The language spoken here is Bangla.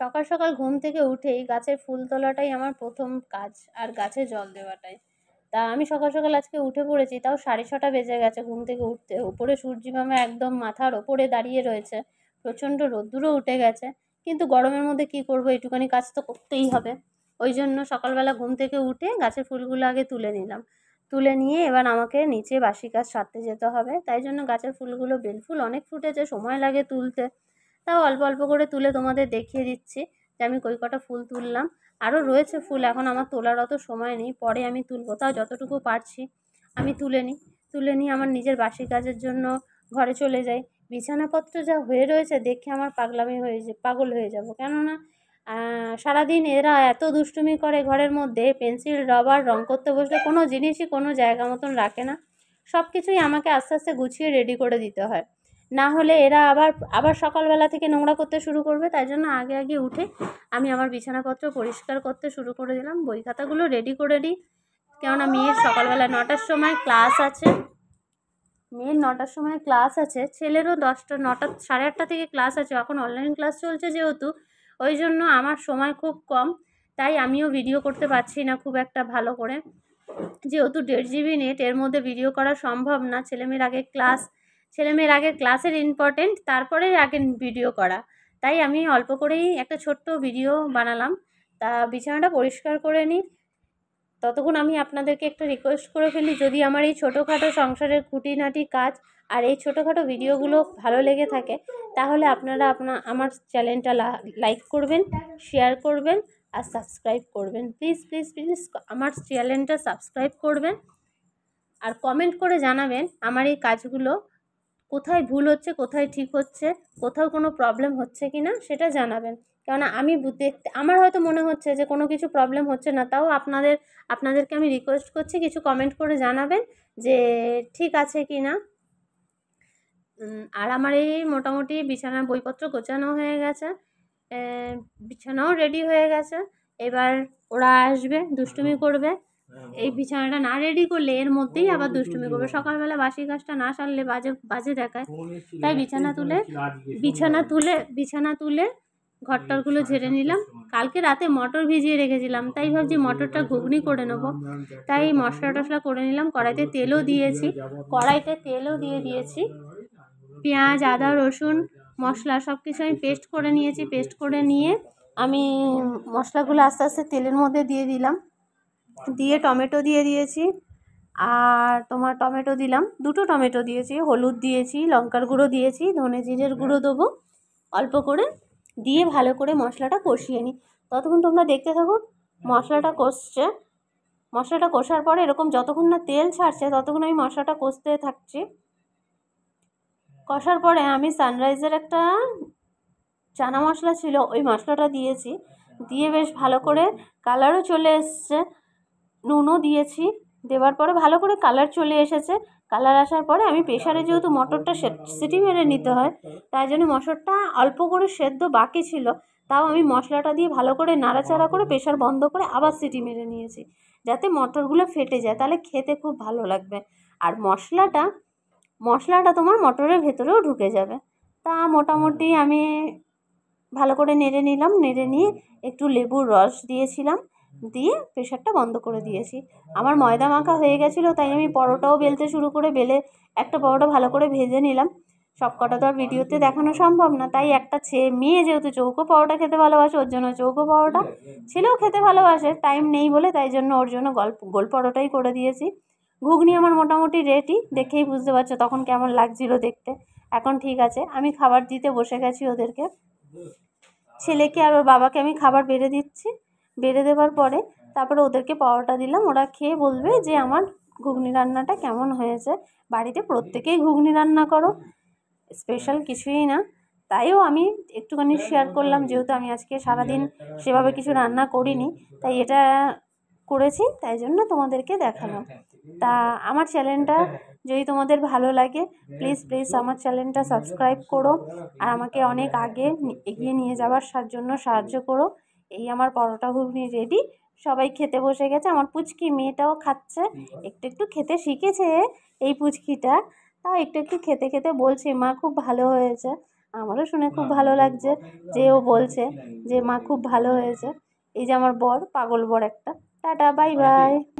সকাল সকাল ঘুম থেকে উঠেই গাছের ফুল তোলাটাই আমার প্রথম কাজ আর গাছে জল দেওয়াটাই তা আমি সকাল সকাল আজকে উঠে পড়েছি তাও সাড়ে ছটা বেজে গেছে ঘুম থেকে উঠতে উপরে সূর্যিমামা একদম মাথার ওপরে দাঁড়িয়ে রয়েছে প্রচণ্ড রোদ্দুরও উঠে গেছে কিন্তু গরমের মধ্যে কি করব এটুখানি কাজ তো করতেই হবে ওই জন্য সকালবেলা ঘুম থেকে উঠে গাছের ফুলগুলো আগে তুলে নিলাম তুলে নিয়ে এবার আমাকে নিচে বাসি কাজ সারতে যেতে হবে তাই জন্য গাছের ফুলগুলো বেলফুল অনেক ফুটেছে সময় লাগে তুলতে তাও অল্প অল্প করে তুলে তোমাদের দেখিয়ে দিচ্ছি যে আমি কই কটা ফুল তুললাম আরও রয়েছে ফুল এখন আমার তোলার অত সময় নেই পরে আমি তুলবো তাও যতটুকু পারছি আমি তুলে নিই তুলে নিই আমার নিজের বাসি কাজের জন্য ঘরে চলে যাই বিছানাপত্র যা হয়ে রয়েছে দেখে আমার পাগলামি হয়ে পাগল হয়ে যাব কেননা সারাদিন এরা এত দুষ্টুমি করে ঘরের মধ্যে পেন্সিল রবার রং করতে বসলে কোনো জিনিসই কোনো জায়গা মতন রাখে না সব কিছুই আমাকে আস্তে আস্তে গুছিয়ে রেডি করে দিতে হয় না হলে এরা আবার আবার সকালবেলা থেকে নোংরা করতে শুরু করবে তাই জন্য আগে আগে উঠে আমি আমার বিছানাপত্র পরিষ্কার করতে শুরু করে দিলাম বই খাতাগুলো রেডি করে দিই কেননা মেয়ের সকালবেলা নটার সময় ক্লাস আছে মেয়ের নটার সময় ক্লাস আছে ছেলেরও দশটা নটা সাড়ে আটটা থেকে ক্লাস আছে এখন অনলাইন ক্লাস চলছে যেহেতু ওই জন্য আমার সময় খুব কম তাই আমিও ভিডিও করতে পারছি না খুব একটা ভালো করে যেহেতু দেড় জিবি নেট এর মধ্যে ভিডিও করা সম্ভব না ছেলেমেয়ের আগে ক্লাস ছেলেমেয়ের আগে ক্লাসের ইম্পর্টেন্ট তারপরে আগে ভিডিও করা তাই আমি অল্প করেই একটা ছোট্ট ভিডিও বানালাম তা বিছানাটা পরিষ্কার করে নিই ততক্ষণ আমি আপনাদেরকে একটা রিকোয়েস্ট করে ফেলি যদি আমার এই ছোটোখাটো সংসারের খুঁটিনাটি কাজ আর এই ছোটোখাটো ভিডিওগুলো ভালো লেগে থাকে তাহলে আপনারা আপনা আমার চ্যানেলটা লাইক করবেন শেয়ার করবেন আর সাবস্ক্রাইব করবেন প্লিজ প্লিজ প্লিজ আমার চ্যানেলটা সাবস্ক্রাইব করবেন আর কমেন্ট করে জানাবেন আমার এই কাজগুলো কোথায় ভুল হচ্ছে কোথায় ঠিক হচ্ছে কোথাও কোনো প্রবলেম হচ্ছে কি না সেটা জানাবেন কেননা আমি দেখতে আমার হয়তো মনে হচ্ছে যে কোনো কিছু প্রবলেম হচ্ছে না তাও আপনাদের আপনাদেরকে আমি রিকোয়েস্ট করছি কিছু কমেন্ট করে জানাবেন যে ঠিক আছে কি না আর আমার এই মোটামুটি বিছানার বইপত্র গোছানো হয়ে গেছে বিছানাও রেডি হয়ে গেছে এবার ওরা আসবে দুষ্টুমি করবে হ্যাঁ, এই বিছানাটা না রেডি করলে এর মধ্যেই আবার দুষ্টুমি করবে সকালবেলা বাসি গাছটা না সারলে বাজে বাজে দেখায় তাই হ্যাঁ, বিছানা তুলে বিছানা তুলে বিছানা তুলে ঘরটরগুলো ঝেড়ে নিলাম কালকে রাতে মটর ভিজিয়ে রেখেছিলাম তাই ভাবছি মটরটা ঘুগনি করে নেব তাই মশলা টশলা করে নিলাম কড়াইতে তেলও দিয়েছি কড়াইতে তেলও দিয়ে দিয়েছি পেঁয়াজ আদা রসুন মশলা সব কিছু আমি পেস্ট করে নিয়েছি পেস্ট করে নিয়ে আমি হ্যাঁ। মশলাগুলো আস্তে আস্তে তেলের মধ্যে দিয়ে দিলাম দিয়ে টমেটো দিয়ে দিয়েছি আর তোমার টমেটো দিলাম দুটো টমেটো দিয়েছি হলুদ দিয়েছি লঙ্কার গুঁড়ো দিয়েছি ধনে জিরের হ্যাঁ। গুঁড়ো দেবো অল্প করে দিয়ে হ্যাঁ। ভালো করে মশলাটা কষিয়ে নিই ততক্ষণ তোমরা দেখতে থাকো মশলাটা কষছে মশলাটা কষার পরে এরকম যতক্ষণ না তেল ছাড়ছে ততক্ষণ আমি মশলাটা কষতে থাকছি কষার পরে আমি সানরাইজের একটা চানা মশলা ছিল ওই মশলাটা দিয়েছি দিয়ে বেশ ভালো করে কালারও চলে এসছে নুনও দিয়েছি দেওয়ার পরে ভালো করে কালার চলে এসেছে কালার আসার পরে আমি প্রেশারে যেহেতু মটরটা সিটি মেরে নিতে হয় তাই জন্য মটরটা অল্প করে সেদ্ধ বাকি ছিল তাও আমি মশলাটা দিয়ে ভালো করে নাড়াচাড়া করে প্রেশার বন্ধ করে আবার সিটি মেরে নিয়েছি যাতে মটরগুলো ফেটে যায় তাহলে খেতে খুব ভালো লাগবে আর মশলাটা মশলাটা তোমার মটরের ভেতরেও ঢুকে যাবে তা মোটামুটি আমি ভালো করে নেড়ে নিলাম নেড়ে নিয়ে একটু লেবুর রস দিয়েছিলাম দিয়ে প্রেশারটা বন্ধ করে দিয়েছি আমার ময়দা মাখা হয়ে গেছিলো তাই আমি পরোটাও বেলতে শুরু করে বেলে একটা পরোটা ভালো করে ভেজে নিলাম সব কটা তো আর ভিডিওতে দেখানো সম্ভব না তাই একটা ছেলে মেয়ে যেহেতু চৌকো পরোটা খেতে ভালোবাসে ওর জন্য চৌকো পরোটা ছেলেও খেতে ভালোবাসে টাইম নেই বলে তাই জন্য ওর জন্য গল্প গোল পরোটাই করে দিয়েছি ঘুগনি আমার মোটামুটি রেডি দেখেই বুঝতে পারছো তখন কেমন লাগছিল দেখতে এখন ঠিক আছে আমি খাবার দিতে বসে গেছি ওদেরকে ছেলেকে আর ওর বাবাকে আমি খাবার বেড়ে দিচ্ছি বেড়ে দেওয়ার পরে তারপরে ওদেরকে পাওয়াটা দিলাম ওরা খেয়ে বলবে যে আমার ঘুগনি রান্নাটা কেমন হয়েছে বাড়িতে প্রত্যেকেই ঘুগনি রান্না করো স্পেশাল কিছুই না তাইও আমি একটুখানি শেয়ার করলাম যেহেতু আমি আজকে সারাদিন সেভাবে কিছু রান্না করিনি তাই এটা করেছি তাই জন্য তোমাদেরকে দেখালাম তা আমার চ্যানেলটা যদি তোমাদের ভালো লাগে প্লিজ প্লিজ আমার চ্যানেলটা সাবস্ক্রাইব করো আর আমাকে অনেক আগে এগিয়ে নিয়ে যাওয়ার জন্য সাহায্য করো এই আমার পরোটা ঘুগনি রেডি সবাই খেতে বসে গেছে আমার পুচকি মেয়েটাও খাচ্ছে একটু একটু খেতে শিখেছে এই পুচকিটা তাও একটু একটু খেতে খেতে বলছে মা খুব ভালো হয়েছে আমারও শুনে খুব ভালো লাগছে যে ও বলছে যে মা খুব ভালো হয়েছে এই যে আমার বর পাগল বর একটা টাটা বাই বাই